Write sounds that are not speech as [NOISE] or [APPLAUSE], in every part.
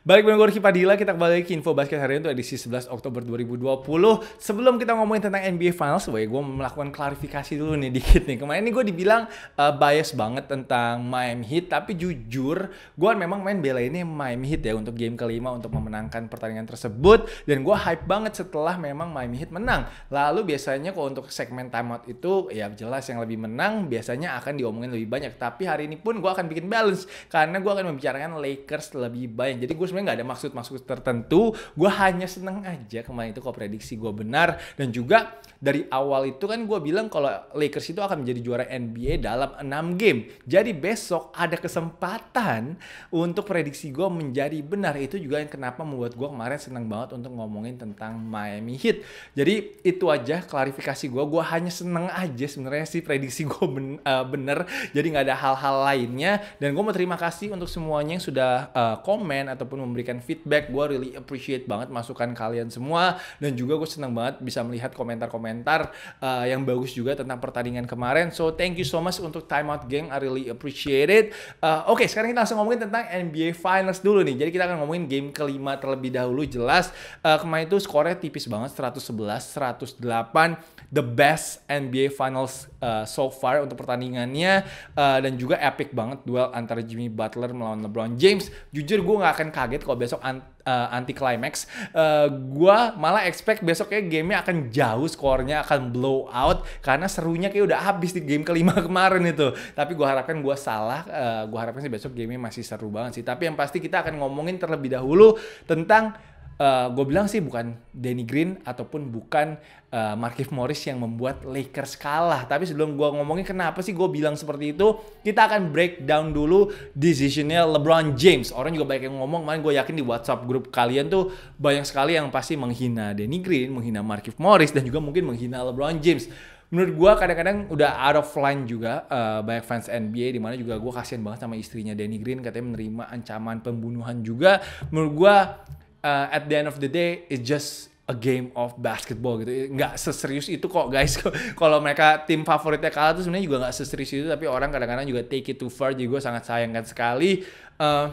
Balik dengan gue Riki Padilla, kita kembali ke info basket hari ini untuk edisi 11 Oktober 2020. Sebelum kita ngomongin tentang NBA Finals, gue gue melakukan klarifikasi dulu nih [LAUGHS] dikit nih. Kemarin ini gue dibilang uh, bias banget tentang Miami Heat, tapi jujur gue memang main bela ini Miami Heat ya untuk game kelima untuk memenangkan pertandingan tersebut. Dan gue hype banget setelah memang Miami Heat menang. Lalu biasanya kalau untuk segmen timeout itu ya jelas yang lebih menang biasanya akan diomongin lebih banyak. Tapi hari ini pun gue akan bikin balance karena gue akan membicarakan Lakers lebih banyak. Jadi gue sebenarnya nggak ada maksud-maksud tertentu gue hanya seneng aja kemarin itu kalau prediksi gue benar dan juga dari awal itu kan gue bilang kalau Lakers itu akan menjadi juara NBA dalam 6 game jadi besok ada kesempatan untuk prediksi gue menjadi benar itu juga yang kenapa membuat gue kemarin seneng banget untuk ngomongin tentang Miami Heat jadi itu aja klarifikasi gue gue hanya seneng aja sebenarnya sih prediksi gue ben, uh, eh, bener jadi nggak ada hal-hal lainnya dan gue mau terima kasih untuk semuanya yang sudah uh, komen ataupun memberikan feedback. Gue really appreciate banget masukan kalian semua dan juga gue seneng banget bisa melihat komentar-komentar uh, yang bagus juga tentang pertandingan kemarin. So thank you so much untuk time out Gang. I really appreciate it. Uh, Oke, okay, sekarang kita langsung ngomongin tentang NBA Finals dulu nih. Jadi kita akan ngomongin game kelima terlebih dahulu jelas uh, kemarin itu skornya tipis banget 111 108 the best NBA Finals uh, so far untuk pertandingannya uh, dan juga epic banget duel antara Jimmy Butler melawan LeBron James. Jujur gue nggak akan kaget kaget kalau besok eh, anti climax. Uh, eh, gua malah expect besoknya game-nya akan jauh skornya akan blow out karena serunya kayak udah habis di game kelima [LAUGHS] kemarin itu. Tapi gua harapkan gua salah. Uh, gua harapkan sih besok game-nya masih seru banget sih. Tapi yang pasti kita akan ngomongin terlebih dahulu tentang uh, eh, gue bilang sih bukan Danny Green ataupun bukan uh, Markif Morris yang membuat Lakers kalah. Tapi sebelum gue ngomongin kenapa sih gue bilang seperti itu, kita akan breakdown dulu decisionnya LeBron James. Orang juga banyak yang ngomong, kemarin gue yakin di WhatsApp grup kalian tuh banyak sekali yang pasti menghina Danny Green, menghina Markif Morris, dan juga mungkin menghina LeBron James menurut gue kadang-kadang udah out of line juga uh, banyak fans NBA dimana juga gue kasihan banget sama istrinya Danny Green katanya menerima ancaman pembunuhan juga menurut gue uh, at the end of the day it's just a game of basketball gitu nggak seserius itu kok guys [LAUGHS] kalau mereka tim favoritnya kalah tuh sebenarnya juga nggak seserius itu tapi orang kadang-kadang juga take it too far jadi gue sangat sayangkan sekali uh,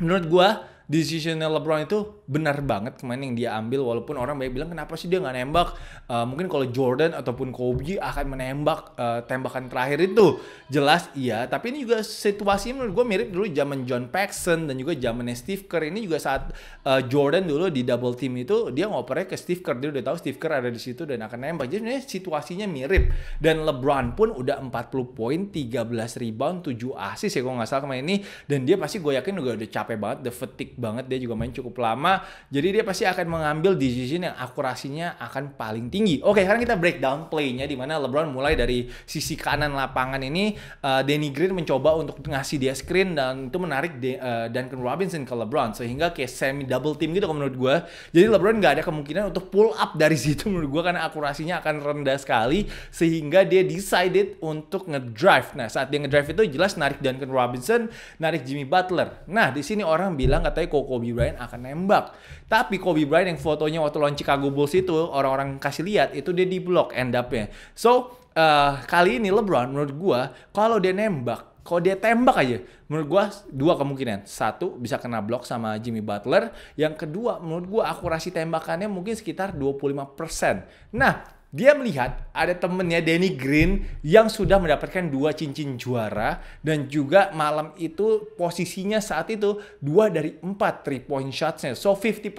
menurut gue decisionnya LeBron itu benar banget kemarin yang dia ambil walaupun orang banyak bilang kenapa sih dia nggak nembak uh, mungkin kalau Jordan ataupun Kobe akan menembak uh, tembakan terakhir itu jelas iya tapi ini juga situasi menurut gue mirip dulu zaman John Paxson dan juga zamannya Steve Kerr ini juga saat uh, Jordan dulu di double team itu dia ngopernya ke Steve Kerr dia udah tahu Steve Kerr ada di situ dan akan nembak jadi situasinya mirip dan LeBron pun udah 40 poin 13 rebound 7 assist ya kalau nggak salah kemarin ini dan dia pasti gue yakin juga udah capek banget the fatigue banget, dia juga main cukup lama. Jadi dia pasti akan mengambil decision yang akurasinya akan paling tinggi. Oke, sekarang kita breakdown playnya di mana LeBron mulai dari sisi kanan lapangan ini uh, Danny Green mencoba untuk ngasih dia screen dan itu menarik De uh, Duncan Robinson ke LeBron sehingga kayak semi double team gitu menurut gue. Jadi LeBron nggak ada kemungkinan untuk pull up dari [LAUGHS] situ menurut gue karena akurasinya akan rendah sekali sehingga dia decided untuk ngedrive. Nah, saat dia ngedrive itu jelas narik Duncan Robinson, narik Jimmy Butler. Nah, di sini orang bilang katanya sebenarnya kok Kobe Bryant akan nembak. Tapi Kobe Bryant yang fotonya waktu lawan Chicago Bulls itu orang-orang kasih lihat itu dia di blok end up-nya. So, uh, kali ini LeBron menurut gua kalau dia nembak kalau dia tembak aja, menurut gua dua kemungkinan. Satu, bisa kena blok sama Jimmy Butler. Yang kedua, menurut gua akurasi tembakannya mungkin sekitar 25%. Nah, dia melihat ada temennya Danny Green yang sudah mendapatkan dua cincin juara dan juga malam itu posisinya saat itu dua dari empat three point shotsnya so 50%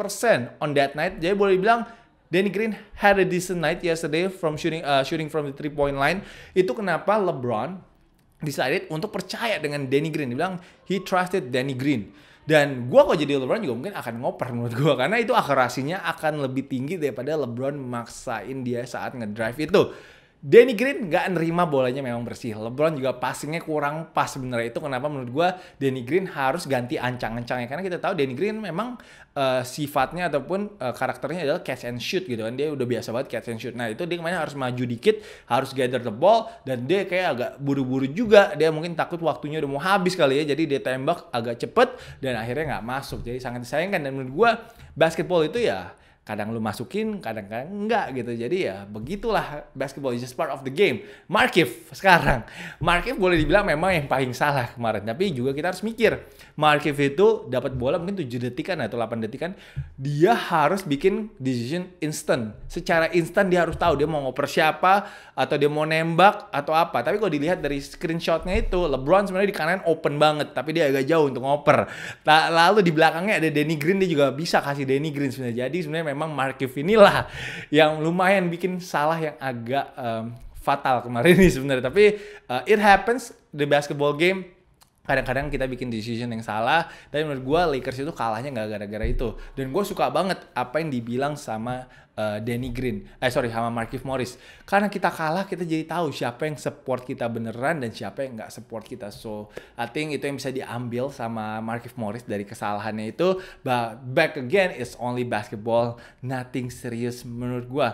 on that night jadi boleh bilang Danny Green had a decent night yesterday from shooting uh, shooting from the three point line itu kenapa LeBron decided untuk percaya dengan Danny Green dia bilang he trusted Danny Green dan gue kalau jadi LeBron juga mungkin akan ngoper menurut gue. Karena itu akurasinya akan lebih tinggi daripada LeBron maksain dia saat ngedrive itu. Danny Green gak nerima bolanya memang bersih. LeBron juga passingnya kurang pas sebenarnya itu kenapa menurut gue Danny Green harus ganti ancang-ancangnya karena kita tahu Danny Green memang uh, sifatnya ataupun uh, karakternya adalah catch and shoot gitu kan dia udah biasa banget catch and shoot. Nah itu dia kemarin harus maju dikit, harus gather the ball dan dia kayak agak buru-buru juga dia mungkin takut waktunya udah mau habis kali ya jadi dia tembak agak cepet dan akhirnya gak masuk jadi sangat disayangkan dan menurut gue basketball itu ya kadang lu masukin, kadang-kadang enggak gitu. Jadi ya begitulah basketball is just part of the game. Markif sekarang. Markif boleh dibilang memang yang paling salah kemarin. Tapi juga kita harus mikir. Markif itu dapat bola mungkin 7 detikan atau 8 detikan. Dia harus bikin decision instant. Secara instant dia harus tahu dia mau ngoper siapa. Atau dia mau nembak atau apa. Tapi kalau dilihat dari screenshotnya itu. LeBron sebenarnya di kanan open banget. Tapi dia agak jauh untuk ngoper. Lalu di belakangnya ada Danny Green. Dia juga bisa kasih Danny Green sebenarnya. Jadi sebenarnya memang memang Markif inilah yang lumayan bikin salah yang agak um, fatal kemarin ini [LAUGHS] sebenarnya. Tapi uh, it happens the basketball game kadang-kadang kita bikin decision yang salah dan menurut gue Lakers itu kalahnya nggak gara-gara itu dan gue suka banget apa yang dibilang sama uh, Danny Green eh sorry sama Markif Morris karena kita kalah kita jadi tahu siapa yang support kita beneran dan siapa yang nggak support kita so I think itu yang bisa diambil sama Markif Morris dari kesalahannya itu but back again is only basketball nothing serious menurut gue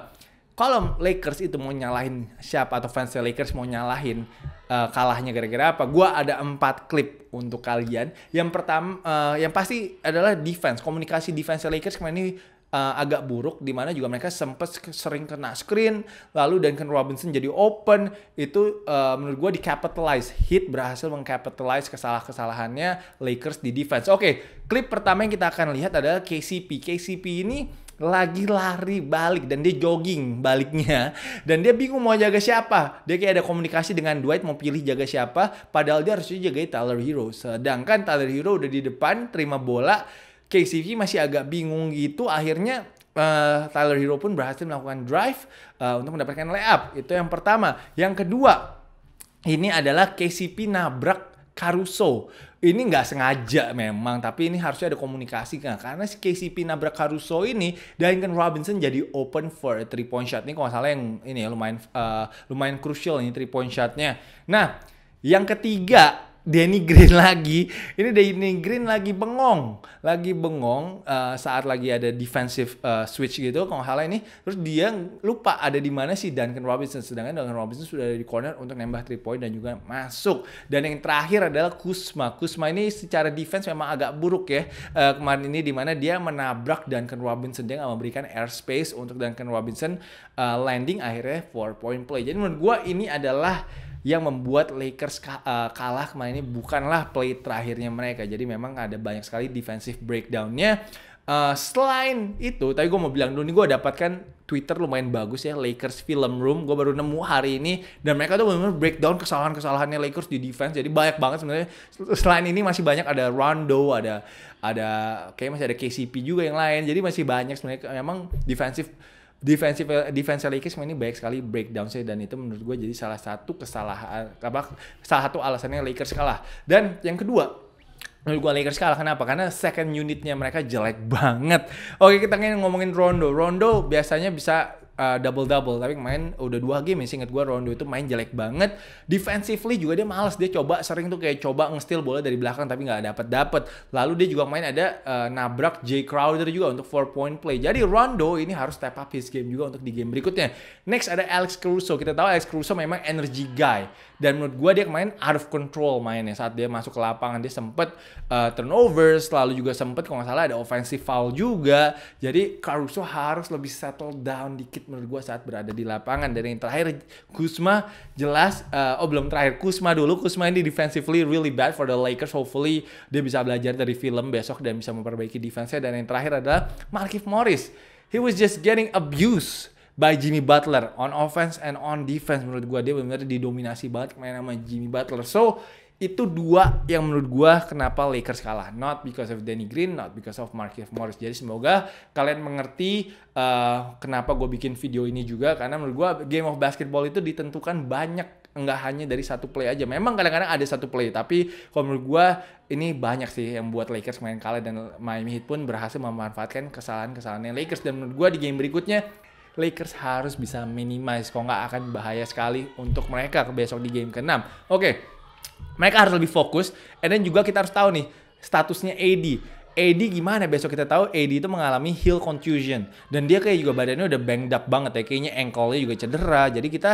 kalau Lakers itu mau nyalahin siapa atau fans Lakers mau nyalahin uh, kalahnya gara-gara apa? Gua ada empat klip untuk kalian. Yang pertama, uh, eh, yang pasti adalah defense, komunikasi defense Lakers kemarin ini uh, agak buruk di mana juga mereka sempat sering kena screen lalu Duncan Robinson jadi open itu uh, menurut gue di capitalize hit berhasil mengcapitalize kesalahan-kesalahannya Lakers di defense. Oke, okay, klip pertama yang kita akan lihat adalah KCP. KCP ini lagi lari balik dan dia jogging baliknya dan dia bingung mau jaga siapa dia kayak ada komunikasi dengan Dwight mau pilih jaga siapa padahal dia harusnya jaga Tyler Hero sedangkan Tyler Hero udah di depan terima bola KCV masih agak bingung gitu akhirnya uh, Tyler Hero pun berhasil melakukan drive uh, untuk mendapatkan layup itu yang pertama yang kedua ini adalah KCP nabrak Caruso. Ini nggak sengaja memang, tapi ini harusnya ada komunikasi kan? Karena si KCP nabrak Caruso ini, Duncan Robinson jadi open for three point shot. Ini kalau nggak salah yang ini ya, lumayan uh, lumayan crucial ini three point shotnya. Nah, yang ketiga Denny Green [LAUGHS] lagi. Ini Denny Green lagi bengong, lagi bengong uh, saat lagi ada defensive uh, switch gitu kalau hal ini. Terus dia lupa ada di mana sih Duncan Robinson. Sedangkan Duncan Robinson sudah ada di corner untuk nembak three point dan juga masuk. Dan yang terakhir adalah Kusma. Kusma ini secara defense memang agak buruk ya. Uh, kemarin ini di mana dia menabrak Duncan Robinson dia nggak memberikan airspace untuk Duncan Robinson uh, landing akhirnya four point play. Jadi menurut gua ini adalah yang membuat Lakers eh, kalah kemarin ini bukanlah play terakhirnya mereka. Jadi memang ada banyak sekali defensive breakdownnya. Uh, selain itu, tapi gue mau bilang dulu nih gue dapatkan Twitter lumayan bagus ya Lakers Film Room. Gue baru nemu hari ini dan mereka tuh benar-benar breakdown kesalahan-kesalahannya Lakers di defense. Jadi banyak banget sebenarnya. Selain ini masih banyak ada Rondo, ada ada kayak masih ada KCP juga yang lain. Jadi masih banyak sebenarnya memang defensive defensif eh, defense Lakers ini baik sekali breakdown saya dan itu menurut gue jadi salah satu kesalahan apa salah satu alasannya Lakers kalah. Dan yang kedua, Menurut gue Lakers kalah kenapa? Karena second unitnya mereka jelek [LAUGHS] banget. Oke kita ingin ngomongin Rondo. Rondo biasanya bisa Eh, double double tapi main udah dua game ya inget gue Rondo itu main jelek banget defensively juga dia males dia coba sering tuh kayak coba ngestil bola dari belakang tapi gak dapet dapet lalu dia juga main ada uh, nabrak Jay Crowder juga untuk four point play jadi Rondo ini harus step up his game juga untuk di game berikutnya next ada Alex Caruso kita tahu Alex Caruso memang energy guy dan menurut gue dia main out of control mainnya saat dia masuk ke lapangan dia sempet uh, eh, turnover Lalu juga sempet kalau nggak salah ada offensive foul juga jadi Caruso harus lebih settle down dikit menurut gue saat berada di lapangan. Dan yang terakhir Kusma jelas uh, oh belum terakhir Kusma dulu Kusma ini defensively really bad for the Lakers. Hopefully dia bisa belajar dari film besok dan bisa memperbaiki defense Dan yang terakhir adalah Markif Morris. He was just getting abused by Jimmy Butler on offense and on defense menurut gue dia benar-benar didominasi banget main sama Jimmy Butler. So itu dua yang menurut gua kenapa Lakers kalah. Not because of Danny Green, not because of Markieff Morris. Jadi semoga kalian mengerti uh, kenapa gue bikin video ini juga. Karena menurut gua game of basketball itu ditentukan banyak nggak hanya dari satu play aja. Memang kadang-kadang ada satu play, tapi kalau menurut gua ini banyak sih yang buat Lakers main kalah dan Miami Heat pun berhasil memanfaatkan kesalahan yang Lakers. Dan menurut gua di game berikutnya Lakers harus bisa minimize, kok nggak akan bahaya sekali untuk mereka besok di game keenam Oke, okay mereka harus lebih fokus and then juga kita harus tahu nih statusnya AD AD gimana besok kita tahu AD itu mengalami heel contusion dan dia kayak juga badannya udah banged up banget ya kayaknya ankle-nya juga cedera jadi kita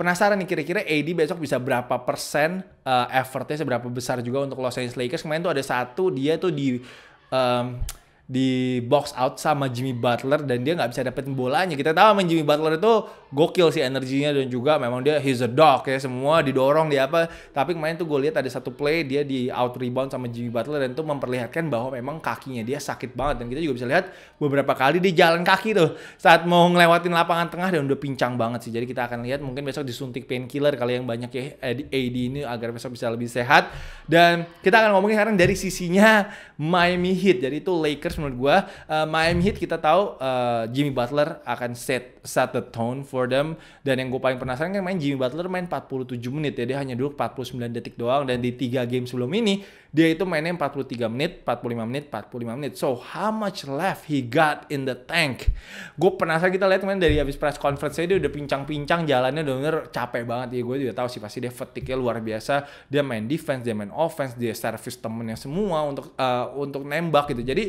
penasaran nih kira-kira AD besok bisa berapa persen uh, effortnya seberapa besar juga untuk Los Angeles Lakers kemarin tuh ada satu dia tuh di um, di box out sama Jimmy Butler dan dia nggak bisa dapetin bolanya. Kita tahu main Jimmy Butler itu gokil sih energinya dan juga memang dia he's a dog ya semua didorong dia apa. Tapi kemarin tuh gue lihat ada satu play dia di out rebound sama Jimmy Butler dan itu memperlihatkan bahwa memang kakinya dia sakit banget dan kita juga bisa lihat beberapa kali dia jalan kaki tuh saat mau ngelewatin lapangan tengah dan udah pincang banget sih. Jadi kita akan lihat mungkin besok disuntik painkiller kali yang banyak ya eh, AD ini agar besok bisa lebih sehat dan kita akan ngomongin sekarang dari sisinya Miami Heat. Jadi itu Lakers Lakers menurut gue. Uh, Miami Heat kita tahu uh, Jimmy Butler akan set set the tone for them. Dan yang gue paling penasaran kan main Jimmy Butler main 47 menit ya. Dia hanya duduk 49 detik doang. Dan di 3 game sebelum ini dia itu mainnya 43 menit, 45 menit, 45 menit. So how much left he got in the tank? Gue penasaran kita lihat main dari habis press conference dia udah pincang-pincang jalannya udah bener capek banget. Ya gue juga tahu sih pasti dia fatigue luar biasa. Dia main defense, dia main offense, dia service temennya semua untuk uh, untuk nembak gitu. Jadi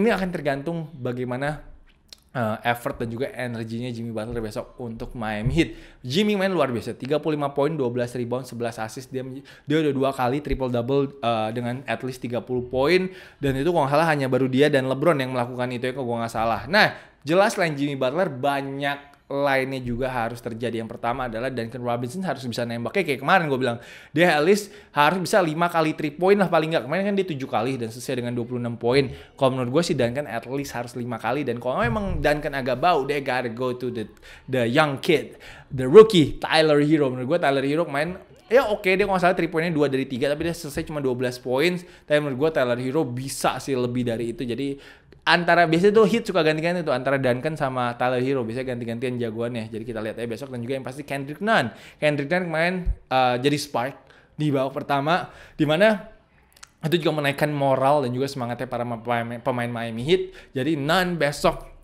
ini akan tergantung bagaimana uh, effort dan juga energinya Jimmy Butler besok untuk Miami Heat. Jimmy main luar biasa, 35 poin, 12 rebound, 11 asis. Dia dia udah dua kali triple double uh, eh, dengan at least 30 poin dan itu kalau nggak salah hanya baru dia dan LeBron yang melakukan itu ya kalau nggak salah. Nah, jelas lain Jimmy Butler banyak lainnya juga harus terjadi. Yang pertama adalah Duncan Robinson harus bisa nembak. kayak kemarin gue bilang. Dia at least harus bisa lima kali 3 point lah paling nggak. Kemarin kan dia 7 kali dan sesuai dengan 26 poin. Kalau menurut gue sih Duncan at least harus lima kali. Dan kalau memang Duncan agak bau, dia gotta go to the, the young kid. The rookie, Tyler Hero. Menurut gue Tyler Hero main ya oke okay, dia nggak salah 3 poinnya 2 dari 3 tapi dia selesai cuma 12 poin tapi menurut gue Tyler Hero bisa sih lebih dari itu jadi antara biasanya tuh hit suka ganti-ganti tuh antara Duncan sama Tyler Hero biasanya ganti-gantian jagoannya jadi kita lihat aja besok dan juga yang pasti Kendrick Nunn Kendrick Nunn kemarin uh, jadi spark di babak pertama di mana itu juga menaikkan moral dan juga semangatnya para pemain, Miami Heat jadi Nunn besok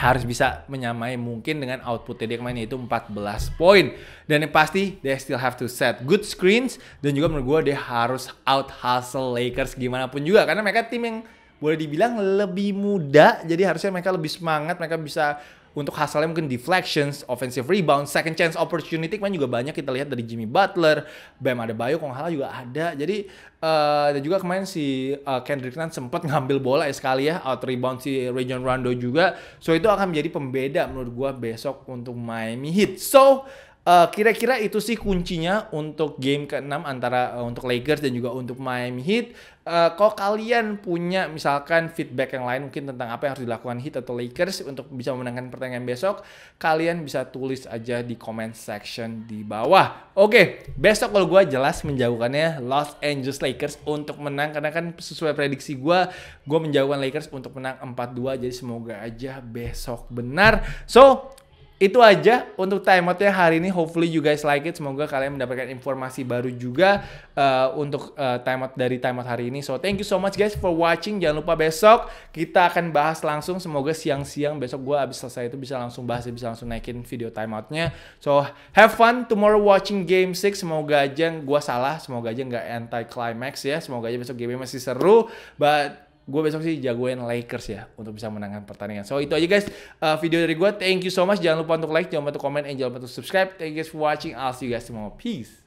harus bisa menyamai mungkin dengan outputnya dia kemarin itu 14 poin. Dan yang pasti they still have to set good screens dan juga menurut gue dia harus out hustle Lakers gimana pun juga karena mereka tim yang boleh dibilang lebih muda jadi harusnya mereka lebih semangat mereka bisa untuk hasilnya mungkin deflections, offensive rebound, second chance opportunity kan juga banyak kita lihat dari Jimmy Butler, Bam Adebayo, kalau salah juga ada. Jadi uh, dan juga kemarin si uh, Kendrick Nunn sempat ngambil bola ya sekali ya out rebound si Rajon Rondo juga. So itu akan menjadi pembeda menurut gua besok untuk Miami Heat. So Uh, kira-kira itu sih kuncinya untuk game ke-6 antara uh, untuk Lakers dan juga untuk Miami Heat. Uh, kalau kalian punya misalkan feedback yang lain mungkin tentang apa yang harus dilakukan Heat atau Lakers untuk bisa memenangkan pertandingan besok, kalian bisa tulis aja di comment section di bawah. Oke, okay, besok kalau gue jelas menjauhkannya Los Angeles Lakers untuk menang karena kan sesuai prediksi gue, gue menjauhkan Lakers untuk menang 4-2 jadi semoga aja besok benar. So, itu aja untuk timeoutnya hari ini. Hopefully you guys like it. Semoga kalian mendapatkan informasi baru juga uh, untuk uh, timeout dari timeout hari ini. So thank you so much guys for watching. Jangan lupa besok kita akan bahas langsung. Semoga siang-siang besok gue abis selesai itu bisa langsung bahas, bisa langsung naikin video timeoutnya. So have fun tomorrow watching game 6. Semoga aja gue salah. Semoga aja nggak anti climax ya. Semoga aja besok game masih seru. But gue besok sih jagoin Lakers ya untuk bisa menangkan pertandingan. So itu aja guys uh, video dari gue. Thank you so much. Jangan lupa untuk like, jangan lupa untuk comment, and jangan lupa untuk subscribe. Thank you guys for watching. I'll see you guys tomorrow. Peace.